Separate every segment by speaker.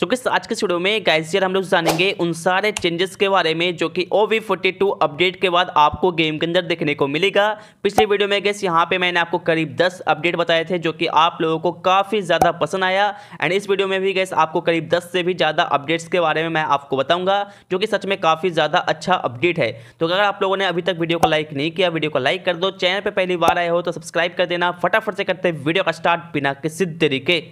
Speaker 1: सो so, किस आज के वीडियो में गाइजियर हम लोग जानेंगे उन सारे चेंजेस के बारे में जो कि O B forty two update के बाद आपको गेम के अंदर देखने को मिलेगा पिछले वीडियो में गैस यहाँ पे मैंने आपको करीब 10 अपडेट बताए थे जो कि आप लोगों को काफ़ी ज़्यादा पसंद आया एंड इस वीडियो में भी गैस आपको करीब दस से भी ज़्यादा अपडेट्स के बारे में मैं आपको बताऊँगा जो कि सच में काफ़ी ज़्यादा अच्छा अपडेट है तो अगर आप लोगों ने अभी तक वीडियो को लाइक नहीं किया वीडियो को लाइक कर दो चैनल पर पहली बार आए हो तो सब्सक्राइब कर देना फटाफट से करते वीडियो का स्टार्ट बिना किसी तरीके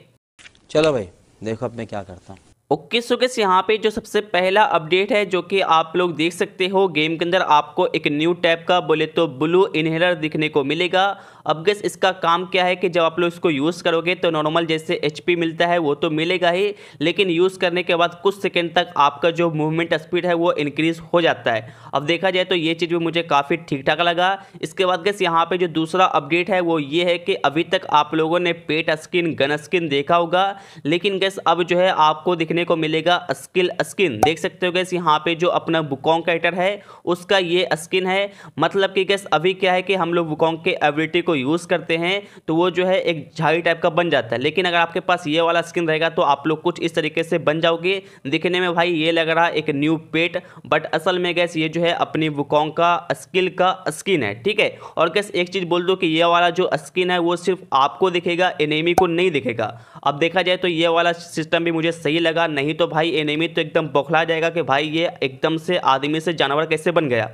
Speaker 1: चलो भाई देखो अब मैं क्या करता हूँ ओके सो गैस यहाँ पे जो सबसे पहला अपडेट है जो कि आप लोग देख सकते हो गेम के अंदर आपको एक न्यू टाइप का बोले तो ब्लू इनहेलर दिखने को मिलेगा अब गैस इसका काम क्या है कि जब आप लोग इसको यूज़ करोगे तो नॉर्मल जैसे एच मिलता है वो तो मिलेगा ही लेकिन यूज़ करने के बाद कुछ सेकेंड तक आपका जो मूवमेंट स्पीड है वो इनक्रीज़ हो जाता है अब देखा जाए तो ये चीज़ भी मुझे काफ़ी ठीक ठाक लगा इसके बाद गैस यहाँ पर जो दूसरा अपडेट है वो ये है कि अभी तक आप लोगों ने पेट स्किन गन स्किन देखा होगा लेकिन गैस अब जो है आपको दिखने को मिलेगा स्किल स्किन देख सकते हो गैस यहाँ पे जो अपना बुकॉन्ग कैटर है उसका ये स्किन है मतलब कि गैस अभी क्या है कि हम लोग बुकॉन्ग के एबिलिटी को यूज़ करते हैं तो वो जो है एक झाड़ी टाइप का बन जाता है लेकिन अगर आपके पास ये वाला स्किन रहेगा तो आप लोग कुछ इस तरीके से बन जाओगे दिखने में भाई ये लग रहा एक न्यू पेट बट असल में गैस ये जो है अपनी वुकोंग का स्किल का स्किन है ठीक है और गैस एक चीज़ बोल दो कि ये वाला जो स्किन है वो सिर्फ आपको दिखेगा एनेमी को नहीं दिखेगा अब देखा जाए तो ये वाला सिस्टम भी मुझे सही लगा नहीं तो भाई एनेमी तो एकदम बौखला जाएगा कि भाई ये एकदम से आदमी से जानवर कैसे बन गया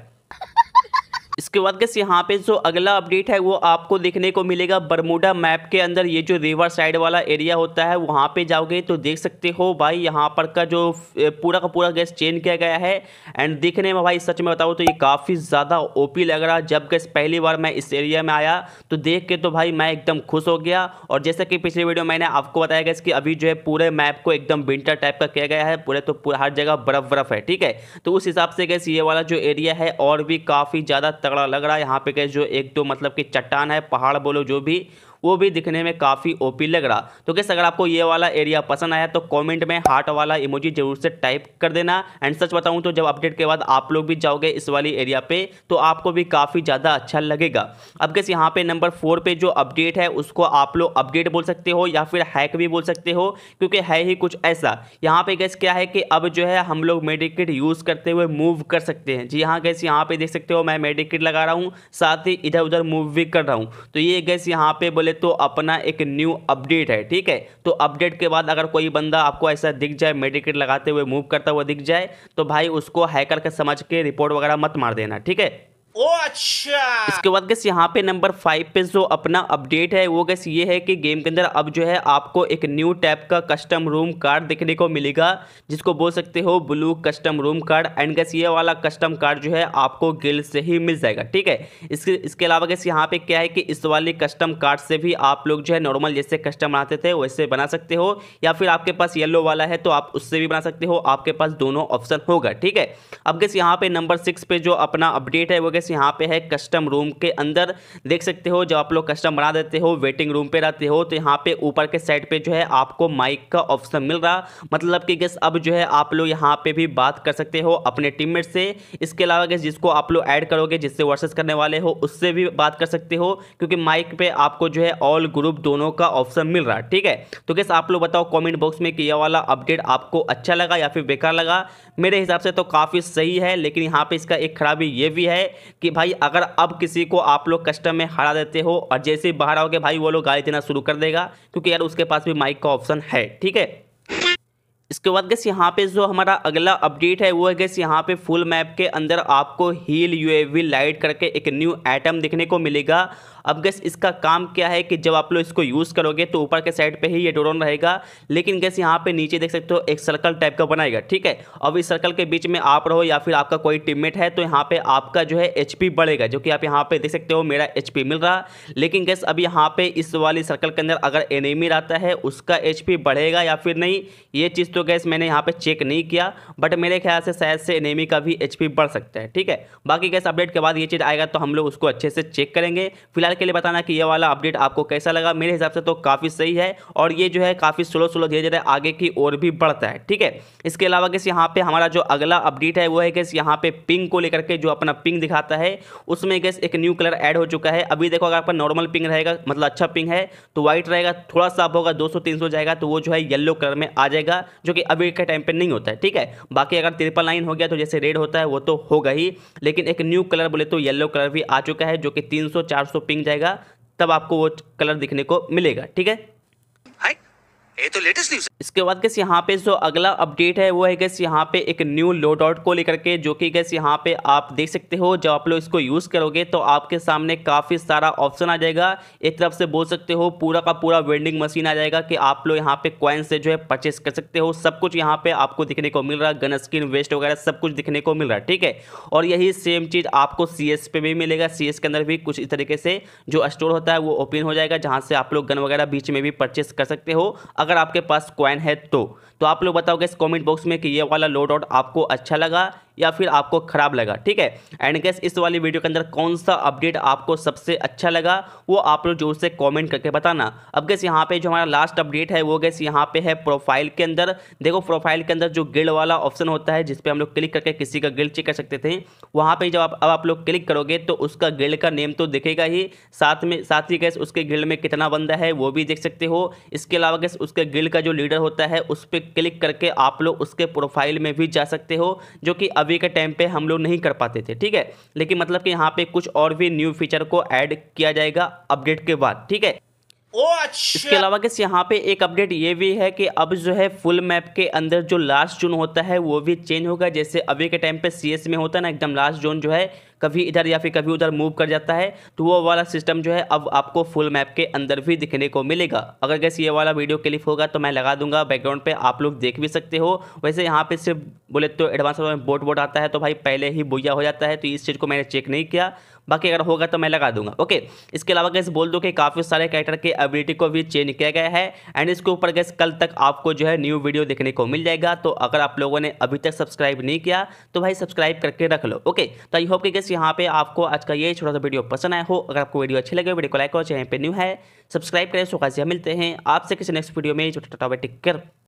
Speaker 1: इसके बाद गैस यहाँ पे जो अगला अपडेट है वो आपको देखने को मिलेगा बरमूडा मैप के अंदर ये जो रिवर साइड वाला एरिया होता है वहाँ पे जाओगे तो देख सकते हो भाई यहाँ पर का जो पूरा का पूरा गैस चेंज किया गया है एंड देखने में भाई सच में बताऊँ तो ये काफ़ी ज़्यादा ओ लग रहा जब गैस पहली बार मैं इस एरिया में आया तो देख के तो भाई मैं एकदम खुश हो गया और जैसा कि पिछले वीडियो मैंने आपको बताया गया कि अभी जो है पूरे मैप को एकदम विंटर टाइप का किया गया है पूरे तो पूरा हर जगह बर्फ बर्फ है ठीक है तो उस हिसाब से गैस ये वाला जो एरिया है और भी काफ़ी ज़्यादा तगड़ा लग रहा है यहाँ पे गए जो एक दो मतलब कि चट्टान है पहाड़ बोलो जो भी वो भी दिखने में काफ़ी ओपी लग रहा तो कैसे अगर आपको ये वाला एरिया पसंद आया तो कॉमेंट में हार्ट वाला इमोजी जरूर से टाइप कर देना एंड सच बताऊँ तो जब अपडेट के बाद आप लोग भी जाओगे इस वाली एरिया पर तो आपको भी काफ़ी ज़्यादा अच्छा लगेगा अब कैसे यहाँ पर नंबर फोर पर जो अपडेट है उसको आप लोग अपडेट बोल सकते हो या फिर हैक भी बोल सकते हो क्योंकि है ही कुछ ऐसा यहाँ पे गैस क्या है कि अब जो है हम लोग मेडिकेट यूज़ करते हुए मूव कर सकते हैं जी हाँ गैस यहाँ पे देख सकते हो मैं मेडिकेट लगा रहा हूँ साथ ही इधर उधर मूव भी कर रहा हूँ तो ये गैस यहाँ पे बोले बोले तो अपना एक न्यू अपडेट है ठीक है तो अपडेट के बाद अगर कोई बंदा आपको ऐसा दिख जाए मेडिकेट लगाते हुए मूव करता हुआ दिख जाए तो भाई उसको हैकर के समझ के रिपोर्ट वगैरह मत मार देना ठीक है अच्छा इसके बाद गैस यहाँ पे नंबर फाइव पे जो अपना अपडेट है वो गैस ये है कि गेम के अंदर अब जो है आपको एक न्यू टाइप का कस्टम रूम कार्ड देखने को मिलेगा जिसको बोल सकते हो blue custom room card and guys ये वाला कस्टम कार्ड जो है आपको गिल से ही मिल जाएगा ठीक है इसके इसके अलावा गैस यहाँ पे क्या है कि इस वाले कस्टम कार्ड से भी आप लोग जो है नॉर्मल जैसे कस्टम बनाते थे वैसे बना सकते हो या फिर आपके पास येलो वाला है तो आप उससे भी बना सकते हो आपके पास दोनों ऑप्शन होगा ठीक है अब गैस यहाँ पे नंबर सिक्स पे जो अपना अपडेट है वो गैस एड्रेस यहाँ पे है कस्टम रूम के अंदर देख सकते हो जब आप लोग कस्टम बना देते हो वेटिंग रूम पे रहते हो तो यहाँ पे ऊपर के साइड पे जो है आपको माइक का ऑप्शन मिल रहा मतलब कि गैस अब जो है आप लोग यहाँ पे भी बात कर सकते हो अपने टीम से इसके अलावा गैस जिसको आप लोग ऐड करोगे जिससे वर्सेस करने वाले हो उससे भी बात कर सकते हो क्योंकि माइक पर आपको जो है ऑल ग्रुप दोनों का ऑप्शन मिल रहा ठीक है तो गैस आप लोग बताओ कॉमेंट बॉक्स में कि यह वाला अपडेट आपको अच्छा लगा या फिर बेकार लगा मेरे हिसाब से तो काफ़ी सही है लेकिन यहाँ पे इसका एक खराबी ये भी है कि भाई अगर अब किसी को आप लोग कस्टम में हरा देते हो और जैसे ही बाहर आओगे भाई वो लोग गाली देना शुरू कर देगा क्योंकि यार उसके पास भी माइक का ऑप्शन है ठीक है इसके बाद गैस यहाँ पे जो हमारा अगला अपडेट है वो है गैस यहाँ पे फुल मैप के अंदर आपको हील यूएवी लाइट करके एक न्यू आइटम दिखने को मिलेगा अब गैस इसका काम क्या है कि जब आप लोग इसको यूज़ करोगे तो ऊपर के साइड पे ही ये ड्रोन रहेगा लेकिन गैस यहाँ पे नीचे देख सकते हो एक सर्कल टाइप का बनाएगा ठीक है अब इस सर्कल के बीच में आप रहो या फिर आपका कोई टीममेट है तो यहाँ पर आपका जो है एच बढ़ेगा जो कि आप यहाँ पर देख सकते हो मेरा एच मिल रहा लेकिन गैस अब यहाँ पर इस वाली सर्कल के अंदर अगर एनिमी रहता है उसका एच बढ़ेगा या फिर नहीं ये चीज़ तो गैस मैंने यहाँ पर चेक नहीं किया बट मेरे ख्याल से शायद से एनेमी का भी एच बढ़ सकता है ठीक है बाकी गैस अपडेट के बाद ये चीज़ आएगा तो हम लोग उसको अच्छे से चेक करेंगे फिलहाल फिलहाल के लिए बताना कि ये वाला अपडेट आपको कैसा लगा मेरे हिसाब से तो काफ़ी सही है और ये जो है काफ़ी स्लो स्लो धीरे धीरे आगे की ओर भी बढ़ता है ठीक है इसके अलावा किस यहाँ पे हमारा जो अगला अपडेट है वो है किस यहाँ पे पिंग को लेकर के जो अपना पिंग दिखाता है उसमें किस एक न्यू कलर ऐड हो चुका है अभी देखो अगर आपका नॉर्मल पिंग रहेगा मतलब अच्छा पिंग है तो व्हाइट रहेगा थोड़ा सा होगा दो सौ जाएगा तो वो जो है येलो कलर में आ जाएगा जो कि अभी के टाइम पर नहीं होता है ठीक है बाकी अगर ट्रिपल लाइन हो गया तो जैसे रेड होता है वो तो होगा ही लेकिन एक न्यू कलर बोले तो येलो कलर भी आ चुका है जो कि 300 400 पिंग जाएगा तब आपको वो कलर दिखने को मिलेगा ठीक है ये तो लेटेस्ट न्यूज इसके बाद गैस यहाँ पे जो अगला अपडेट है वो है गैस यहाँ पे एक न्यू लोड आउट को लेकर के जो कि गैस यहाँ पे आप देख सकते हो जब आप लोग इसको यूज़ करोगे तो आपके सामने काफ़ी सारा ऑप्शन आ जाएगा एक तरफ से बोल सकते हो पूरा का पूरा वेंडिंग मशीन आ जाएगा कि आप लोग यहाँ पे क्वाइन से जो है परचेस कर सकते हो सब कुछ यहाँ पे आपको दिखने को मिल रहा है गन स्किन वेस्ट वगैरह सब कुछ दिखने को मिल रहा है ठीक है और यही सेम चीज़ आपको सी एस पे भी मिलेगा सी एस के अंदर भी कुछ इस तरीके से जो स्टोर होता है वो ओपन हो जाएगा जहाँ से आप लोग गन वगैरह बीच में भी परचेस कर सकते हो अगर आपके पास कॉइन है तो तो आप लोग बताओगे इस कमेंट बॉक्स में कि ये वाला लोड आउट आपको अच्छा लगा या फिर आपको खराब लगा ठीक है एंड गैस इस वाली वीडियो के अंदर कौन सा अपडेट आपको सबसे अच्छा लगा वो आप लोग जोर से कमेंट करके बताना अब गैस यहाँ पे जो हमारा लास्ट अपडेट है वो गैस यहाँ पे है प्रोफाइल के अंदर देखो प्रोफाइल के अंदर जो गिल्ड वाला ऑप्शन होता है जिसपे हम लोग क्लिक करके किसी का गिल्ड चेक कर सकते थे वहाँ पर जब आप अब आप लोग क्लिक करोगे तो उसका गिल्ड का नेम तो दिखेगा ही साथ में साथ ही गैस उसके गिल्ड में कितना बंदा है वो भी देख सकते हो इसके अलावा गैस उसके गिल्ड का जो लीडर होता है उस पर क्लिक करके आप लोग उसके प्रोफाइल में भी जा सकते हो जो कि अभी के टाइम पे हम लोग नहीं कर पाते थे ठीक है लेकिन मतलब कि यहाँ पे कुछ और भी न्यू फीचर को ऐड किया जाएगा अपडेट के बाद ठीक है इसके अच्छा। अलावा किस यहाँ पे एक अपडेट ये भी है कि अब जो है फुल मैप के अंदर जो लास्ट जोन होता है वो भी चेंज होगा जैसे अभी के टाइम पे सीएस में होता है ना एकदम लास्ट जोन जो है कभी इधर या फिर कभी उधर मूव कर जाता है तो वो वाला सिस्टम जो है अब आपको फुल मैप के अंदर भी दिखने को मिलेगा अगर कैसे ये वाला वीडियो क्लिप होगा तो मैं लगा दूंगा बैकग्राउंड पे आप लोग देख भी सकते हो वैसे यहाँ पे सिर्फ बोले तो एडवांस में बोट बोट आता है तो भाई पहले ही बुया हो जाता है तो इस चीज़ को मैंने चेक नहीं किया बाकी अगर होगा तो मैं लगा दूंगा ओके इसके अलावा गैस बोल दो कि काफ़ी सारे कैरेक्टर के एबिलिटी को भी चेंज किया गया है एंड इसके ऊपर गैस कल तक आपको जो है न्यू वीडियो देखने को मिल जाएगा तो अगर आप लोगों ने अभी तक सब्सक्राइब नहीं किया तो भाई सब्सक्राइब करके रख लो ओके तो आई होप कि गैस फ्रेंड्स यहाँ पे आपको आज का ये छोटा सा वीडियो पसंद आया हो अगर आपको वीडियो अच्छी लगे वीडियो को लाइक और चैनल पे न्यू है सब्सक्राइब करें सो खासिया मिलते हैं आपसे किसी नेक्स्ट वीडियो में छोटा टॉपिक कर